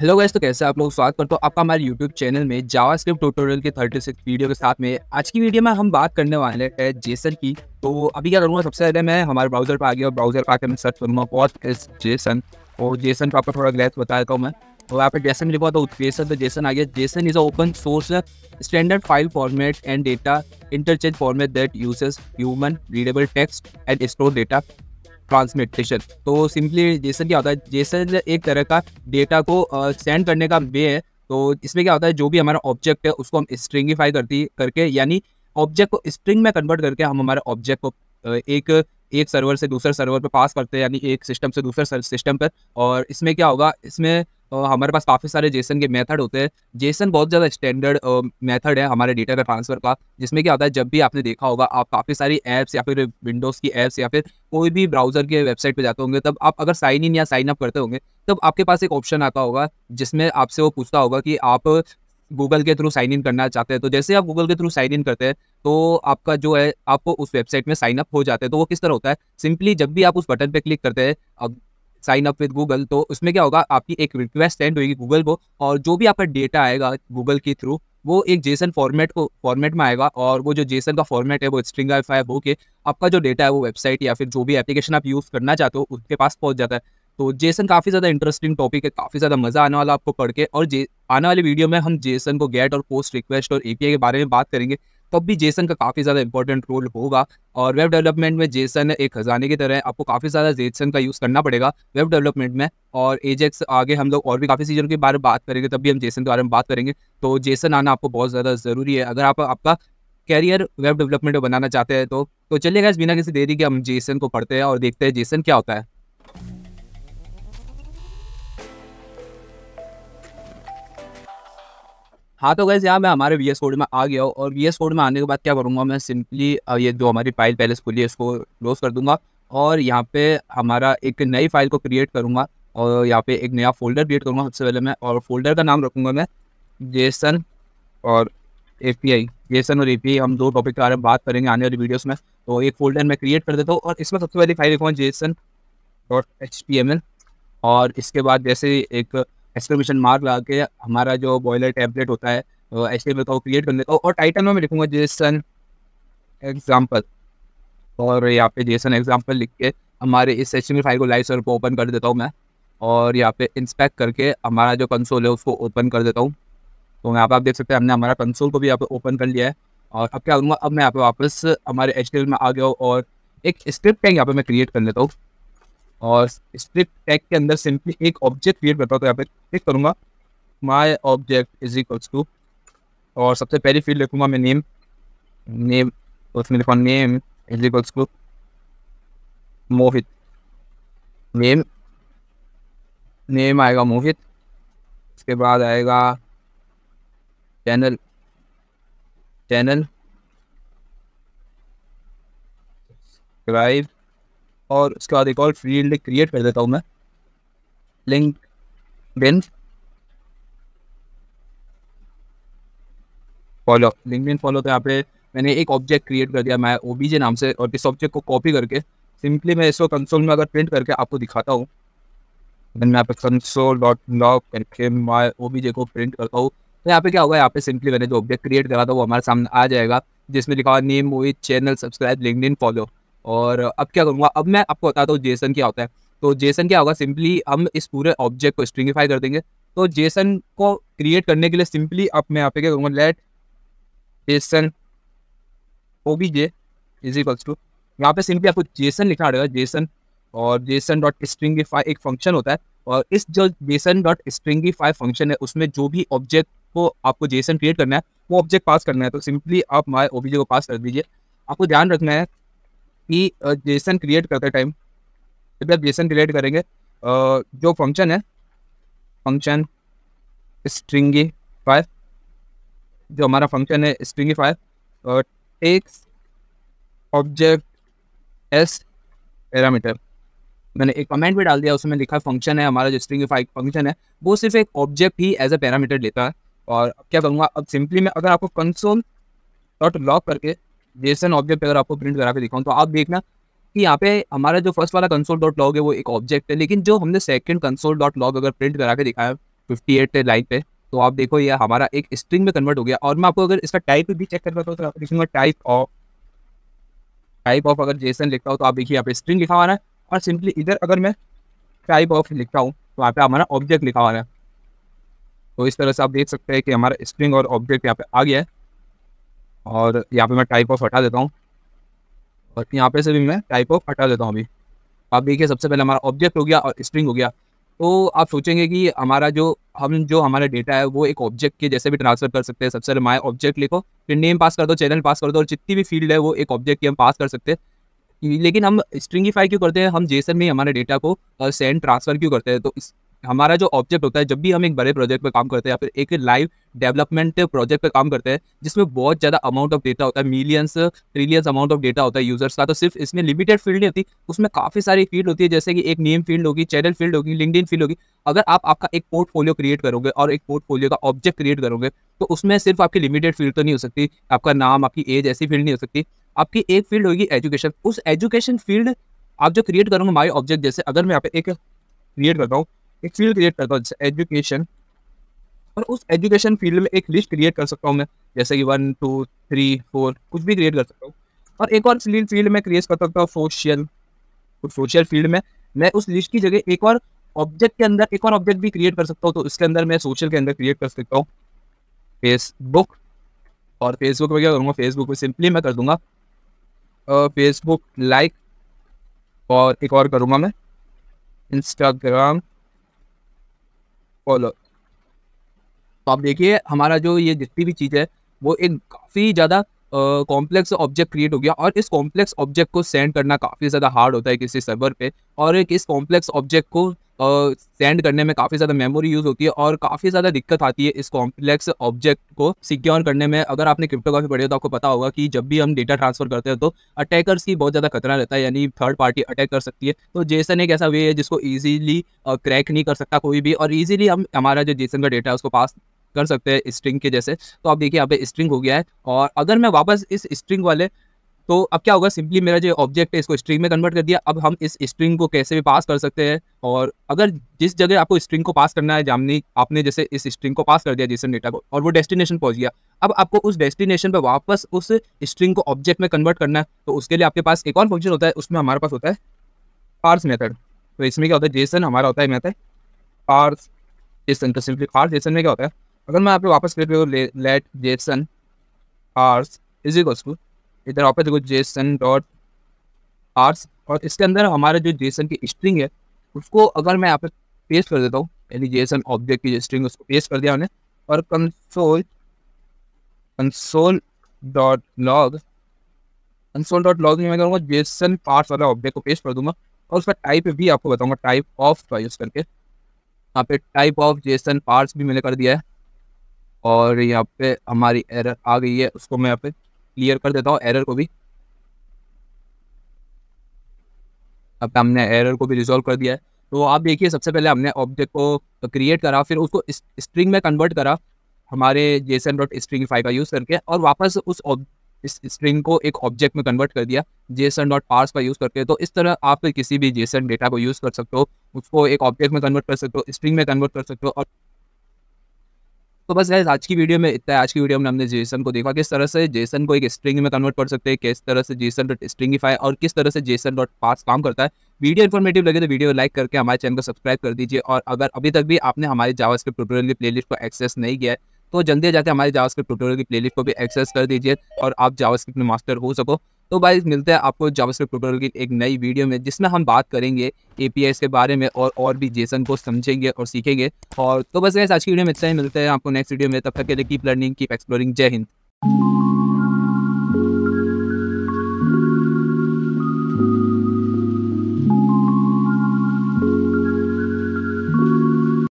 hello guys तो कैसे आप लोग स्वागत करते हो आपका हमारे यूट्यूब चैनल में जावा स्क्रिप्ट ट्यूटोरियल के 36 वीडियो के साथ में आज की वीडियो में हम बात करने वाले हैं जेसन की तो अभी क्या करूँगा सबसे पहले मैं हमारे ब्राउजर पर आ गया और ब्राउजर पर आकर मैं सर्च करूँगा बहुत इज जेसन और जेसन पर आपको थोड़ा ग्लैस बता देता हूँ मैं और तो यहाँ पर जेसन लिखा तो जैसन तो जेसन आ गया JSON is a open source standard file format and data interchange format that uses human readable text and store data transmission तो सिंपली जैसे क्या होता है जैसे एक तरह का डेटा को सेंड करने का वे है तो इसमें क्या होता है जो भी हमारा ऑब्जेक्ट है उसको हम स्ट्रिंगिफाई करती करके यानी ऑब्जेक्ट को स्ट्रिंग में कन्वर्ट करके हम हमारे ऑब्जेक्ट को एक एक सर्वर से दूसरे सर्वर पर पास करते हैं यानी एक सिस्टम से दूसरे सिस्टम पर और इसमें क्या होगा इसमें हमारे पास काफ़ी सारे जेसन के मेथड होते हैं जेसन बहुत ज़्यादा स्टैंडर्ड मेथड है हमारे डेटा का ट्रांसफ़र का जिसमें क्या होता है जब भी आपने देखा होगा आप काफ़ी सारी ऐप्स या फिर विंडोज़ की ऐप्स या फिर कोई भी ब्राउज़र के वेबसाइट पे जाते होंगे तब आप अगर साइन इन या साइन अप करते होंगे तब आपके पास एक ऑप्शन आता होगा जिसमें आपसे वो पूछता होगा कि आप गूगल के थ्रू साइन इन करना चाहते हैं तो जैसे आप गूगल के थ्रू साइन इन करते हैं तो आपका जो है आप उस वेबसाइट में साइन अप हो जाते हैं तो वो किस तरह होता है सिंपली जब भी आप उस बटन पे क्लिक करते हैं साइन अप विद गूगल तो उसमें क्या होगा आपकी एक रिक्वेस्ट सेंड होगी गूगल को और जो भी आपका डेटा आएगा गूगल के थ्रू वो एक जेसन फॉर्मेट को फॉर्मेट में आएगा और वो जो जेसन का फॉर्मेट है वो स्ट्रिंग स्ट्रिंगाइफाई के आपका जो डेटा है वो वेबसाइट या फिर जो भी एप्लीकेशन आप यूज़ करना चाहते हो उसके पास पहुंच जाता है तो जेसन काफ़ी ज़्यादा इंटरेस्टिंग टॉपिक है काफ़ी ज़्यादा मज़ा आने वाला आपको पढ़ के और जे आने वाली वीडियो में हम जेसन को गेट और पोस्ट रिक्वेस्ट और एपीआई के बारे में बात करेंगे तब भी जेसन का काफ़ी ज़्यादा इंपॉर्टेंट रोल होगा और वेब डेवलपमेंट में जेसन एक खजाने की तरह है आपको काफ़ी ज़्यादा जेसन का यूज़ करना पड़ेगा वेब डेवलपमेंट में और एजेक्स आगे हम लोग और भी काफ़ी चीज़ों के बारे में बात करेंगे तब भी हम जेसन के बारे में बात करेंगे तो जेसन आना आपको बहुत ज़्यादा ज़रूरी है अगर आप आपका कैरियर वेब डेवलपमेंट बनाना चाहते हैं तो तो चलिएगा इस बिना किसी देरी के हम जेसन को पढ़ते हैं और देखते हैं जेसन क्या होता है हाँ तो गैस यहाँ मैं हमारे वी एस कोड में आ गया हूँ और वी एस कोड में आने के बाद क्या करूँगा मैं सिंपली ये जो हमारी फाइल पहले से खुली है इसको क्लोज कर दूँगा और यहाँ पे हमारा एक नई फाइल को क्रिएट करूँगा और यहाँ पे एक नया फोल्डर क्रिएट करूँगा सबसे पहले मैं और फोल्डर का नाम रखूँगा मैं जेसन और ए पी आई जेसन और ए पी आई हम दो टॉपिक के बारे में बात करेंगे आने वाली वीडियोज़ में तो एक फोल्डर मैं क्रिएट कर देता हूँ और इसमें सबसे पहली फाइल लिखूँगा JSON dot H T M L और इसके बाद जैसे एक एक्सक्लेमेशन मार्क लगा के हमारा जो बॉयलर टैबलेट होता है एच टी का वो क्रिएट तो कर लेता हूँ और टाइटल में मैं लिखूँगा जेसन एग्जाम्पल और यहाँ पे जेसन एग्जाम्पल लिख के हमारे इस एच फाइल को लाइव सर्वर पर ओपन कर देता हूँ मैं और यहाँ पे इंस्पेक्ट करके हमारा जो कंसोल है उसको ओपन कर देता हूँ तो यहाँ पे आप देख सकते हैं हमने हमारा कंसोल को भी यहाँ पे ओपन कर लिया है और अब क्या करूँगा अब मैं यहाँ पे वापस हमारे एच में आ गया हूँ और एक स्क्रिप्ट है यहाँ पे मैं क्रिएट कर लेता हूँ और स्ट्रिक्ट टैग के अंदर सिंपली एक ऑब्जेक्ट क्रिएट करता हूँ तो यहाँ पे क्लिक करूँगा my object is equals to और सबसे पहली फील्ड लिखूंगा मैं नेम नेम उसमें लिखा name is equals to Mohit name name आएगा मोहित उसके बाद आएगा चैनल चैनल सब्सक्राइब और उसके बाद एक और फील्ड क्रिएट कर देता हूँ मैं LinkedIn follow LinkedIn follow तो यहाँ पे मैंने एक ऑब्जेक्ट क्रिएट कर दिया मैं ओबीजे नाम से और इस ऑब्जेक्ट को कॉपी करके सिंपली मैं इसको कंसोल में अगर प्रिंट करके आपको दिखाता हूँ देन मैं यहाँ पे कंसोल डॉट लॉग करके मैं ओबीजे को प्रिंट करता हूँ तो यहाँ पे क्या होगा यहाँ पे सिंपली मैंने जो ऑब्जेक्ट क्रिएट करा था वो हमारे सामने आ जाएगा जिसमें लिखा हुआ name movie channel subscribe link follow और अब क्या करूँगा अब मैं आपको बताता हूँ जेसन क्या होता है तो जेसन क्या होगा सिंपली हम इस पूरे ऑब्जेक्ट को स्ट्रिंगिफाई कर देंगे तो जेसन को क्रिएट करने के लिए सिंपली अब मैं यहाँ पे क्या करूँगा let JSON J is equals to यहाँ पे सिंपली आपको जेसन लिखना पड़ेगा जेसन और जेसन डॉट स्ट्रिंगिफाई एक फंक्शन होता है और इस जो जेसन डॉट स्ट्रिंगिफाई फंक्शन है उसमें जो भी ऑब्जेक्ट को आपको जेसन क्रिएट करना है वो ऑब्जेक्ट पास करना है तो सिंपली आप बी जे को पास कर दीजिए आपको ध्यान रखना है कि जेसन क्रिएट करते टाइम जब आप जेसन क्रिएट करेंगे जो फंक्शन है फंक्शन स्ट्रिंगी फायर जो हमारा फंक्शन है stringify takes object as parameter मैंने एक कमेंट भी डाल दिया उसमें लिखा फंक्शन है हमारा जो स्ट्रिंग फंक्शन है वो सिर्फ एक ऑब्जेक्ट ही एज अ पैरामीटर लेता है और क्या करूँगा अब सिंपली मैं अगर आपको कंसोल डॉट लॉक करके जेसन ऑब्जेक्ट अगर आपको प्रिंट करा के दिखाऊँ तो आप देखना कि यहाँ पे हमारा जो फर्स्ट वाला कंसोल डॉट लॉग है वो एक ऑब्जेक्ट है लेकिन जो हमने सेकंड कंसोल डॉट लॉग अगर प्रिंट करा के दिखाया फिफ्टी एट लाइन पे तो आप देखो ये हमारा एक स्ट्रिंग में कन्वर्ट हो गया और मैं आपको अगर इसका टाइप भी चेक करता हूँ तो आप देखूंगा टाइप ऑफ टाइप ऑफ अगर जेसन लिखता हूँ तो आप देखिए यहाँ पे स्ट्रिंग लिखा हुआ है और सिंपली इधर अगर मैं टाइप ऑफ लिखता हूँ तो यहाँ पे हमारा ऑब्जेक्ट लिखा हुआ है तो इस तरह से आप देख सकते हैं कि हमारा स्ट्रिंग और ऑब्जेक्ट यहाँ पे आ गया है और यहाँ पे मैं टाइप ऑफ हटा देता हूँ और यहाँ पे से भी मैं टाइप ऑफ हटा देता हूँ अभी आप देखिए सबसे पहले हमारा ऑब्जेक्ट हो गया और स्ट्रिंग हो गया तो आप सोचेंगे कि हमारा जो हम जो हमारा डेटा है वो एक ऑब्जेक्ट के जैसे भी ट्रांसफर कर सकते हैं सबसे पहले माई ऑब्जेक्ट लिखो फिर नेम पास कर दो चैनल पास कर दो और जितनी भी फील्ड है वो एक ऑब्जेक्ट की हम पास कर सकते हैं लेकिन हम स्ट्रिंगीफाई क्यों करते हैं हम जेसन में हमारे डेटा को सेंड ट्रांसफ़र क्यों करते हैं तो हमारा जो ऑब्जेक्ट होता है जब भी हम एक बड़े प्रोजेक्ट पर काम करते हैं या फिर एक लाइव डेवलपमेंट प्रोजेक्ट पर काम करते हैं जिसमें बहुत ज़्यादा अमाउंट ऑफ डेटा होता है millions trillions amount of data होता है यूजर्स का तो सिर्फ इसमें लिमिटेड फील्ड नहीं होती उसमें काफ़ी सारी फील्ड होती है जैसे कि एक नेम फील्ड होगी चैनल फील्ड होगी लिंकड फील्ड होगी अगर आप आपका एक पोर्टफोलियो क्रिएट करोगे और एक पोर्टफोलियो का ऑब्जेक्ट क्रिएट करोगे तो उसमें सिर्फ आपकी लिमिटेड फील्ड तो नहीं हो सकती आपका नाम आपकी एज ऐसी फील्ड नहीं हो सकती आपकी एक फील्ड होगी एजुकेशन उस एजुकेशन फील्ड आप जो क्रिएट करोगे माई ऑब्जेक्ट जैसे अगर मैं यहाँ पे एक क्रिएट करता हूँ एक फील्ड क्रिएट करता हूँ जैसे एजुकेशन और उस एजुकेशन फील्ड में एक लिस्ट क्रिएट कर सकता हूँ मैं जैसे कि वन टू थ्री फोर कुछ भी क्रिएट कर सकता हूँ और एक और फील्ड में क्रिएट कर सकता हूँ सोशल उस सोशल फील्ड में मैं उस लिस्ट की जगह एक और ऑब्जेक्ट के अंदर एक और ऑब्जेक्ट भी क्रिएट कर सकता हूँ तो उसके अंदर मैं सोशल के अंदर क्रिएट कर सकता हूँ फेसबुक और फेसबुक में क्या करूँगा फेसबुक में सिंपली मैं कर दूंगा फेसबुक लाइक और एक और करूँगा मैं इंस्टाग्राम फॉलो तो आप देखिए हमारा जो ये जितनी भी चीज़ है वो एक काफ़ी ज़्यादा कॉम्प्लेक्स ऑब्जेक्ट क्रिएट हो गया और इस कॉम्प्लेक्स ऑब्जेक्ट को सेंड करना काफ़ी ज़्यादा हार्ड होता है किसी सर्वर पे और एक इस कॉम्प्लेक्स ऑब्जेक्ट को सेंड करने में काफ़ी ज़्यादा मेमोरी यूज़ होती है और काफ़ी ज़्यादा दिक्कत आती है इस कॉम्प्लेक्स ऑब्जेक्ट को सिक्योर करने में अगर आपने क्रिप्टोग्राफी पढ़ी हो तो आपको पता होगा कि जब भी हम डेटा ट्रांसफर करते हैं तो अटैकर्स की बहुत ज़्यादा खतरा रहता है यानी थर्ड पार्टी अटैक कर सकती है तो जेसन एक ऐसा वे है जिसको ईजिली क्रैक नहीं कर सकता कोई भी और ईजिली हम हमारा जो जेसन का डेटा है उसको पास कर सकते हैं स्ट्रिंग के जैसे तो आप देखिए यहाँ पे स्ट्रिंग हो गया है और अगर मैं वापस इस स्ट्रिंग वाले तो अब क्या होगा सिंपली मेरा जो ऑब्जेक्ट है इसको स्ट्रिंग में कन्वर्ट कर दिया अब हम इस स्ट्रिंग को कैसे भी पास कर सकते हैं और अगर जिस जगह आपको स्ट्रिंग को पास करना है जामनी आपने जैसे इस स्ट्रिंग को पास कर दिया जैसे डेटा को और वो डेस्टिनेशन पहुंच गया अब आपको उस डेस्टिनेशन पर वापस उस स्ट्रिंग को ऑब्जेक्ट में कन्वर्ट करना है तो उसके लिए आपके पास एक और फंक्शन होता है उसमें हमारे पास होता है पार्स मेथड तो इसमें क्या होता है जेसन हमारा होता है मेथड पार्स जेसन तो सिंपली पार्स जेसन में क्या होता है अगर मैं आपको वापस let JSON parse is equals to इधर आप देखो जेसन डॉट आर्स और इसके अंदर हमारे जो जेसन की स्ट्रिंग है उसको अगर मैं यहाँ पे पेस्ट कर देता हूँ यानी जेसन ऑब्जेक्ट की स्ट्रिंग उसको पेस्ट कर दिया हमने और console console dot log console dot log में मैं करूँगा जेसन पार्ट्स वाला ऑब्जेक्ट को पेस्ट कर दूंगा और उसका टाइप भी आपको बताऊँगा टाइप ऑफ का यूज़ करके यहाँ पे टाइप ऑफ जेसन पार्ट्स भी मैंने कर दिया है और यहाँ पे हमारी एरर आ गई है उसको मैं यहाँ पे क्लियर कर देता हूँ एरर को भी अब हमने एरर को भी रिजोल्व कर दिया है तो आप देखिए सबसे पहले हमने ऑब्जेक्ट को क्रिएट करा फिर उसको स्ट्रिंग में कन्वर्ट करा हमारे जेसन डॉट स्ट्रिंग फाइव का यूज़ करके और वापस उस स्ट्रिंग को एक ऑब्जेक्ट में कन्वर्ट कर दिया जेसन डॉट पार्स का यूज़ करके तो इस तरह आप किसी भी जेसन डेटा को यूज़ कर सकते हो उसको एक ऑब्जेक्ट में कन्वर्ट कर सकते हो स्ट्रिंग में कन्वर्ट कर सकते हो और तो बस गैस आज की वीडियो में इतना है आज की वीडियो में हमने जेसन को देखा किस तरह से जेसन को एक स्ट्रिंग में कन्वर्ट कर सकते हैं किस तरह से जेसन डॉट स्ट्रिंगिफाई और किस तरह से जेसन डॉट पास काम करता है वीडियो इन्फॉर्मेटिव लगे तो वीडियो लाइक करके हमारे चैनल को सब्सक्राइब कर दीजिए और अगर अभी तक भी आपने हमारे के ट्यूटोरियल की लिस्ट को एक्सेस नहीं किया है तो जल्दी जाकर हमारे के ट्यूटोरियल की प्लेलिस्ट को भी एक्सेस कर दीजिए और आप जावास्क्रिप्ट में मास्टर हो सको तो भाई मिलते हैं आपको जावास्क्रिप्ट ट्यूटोरियल की एक नई वीडियो में जिसमें हम बात करेंगे एपीआईस के बारे में और और भी जेसन को समझेंगे और सीखेंगे और तो बस गैस आज की वीडियो में इतना ही मिलते हैं आपको नेक्स्ट वीडियो में तब तक के लिए कीप लर्निंग कीप एक्सप्लोरिंग जय हिंद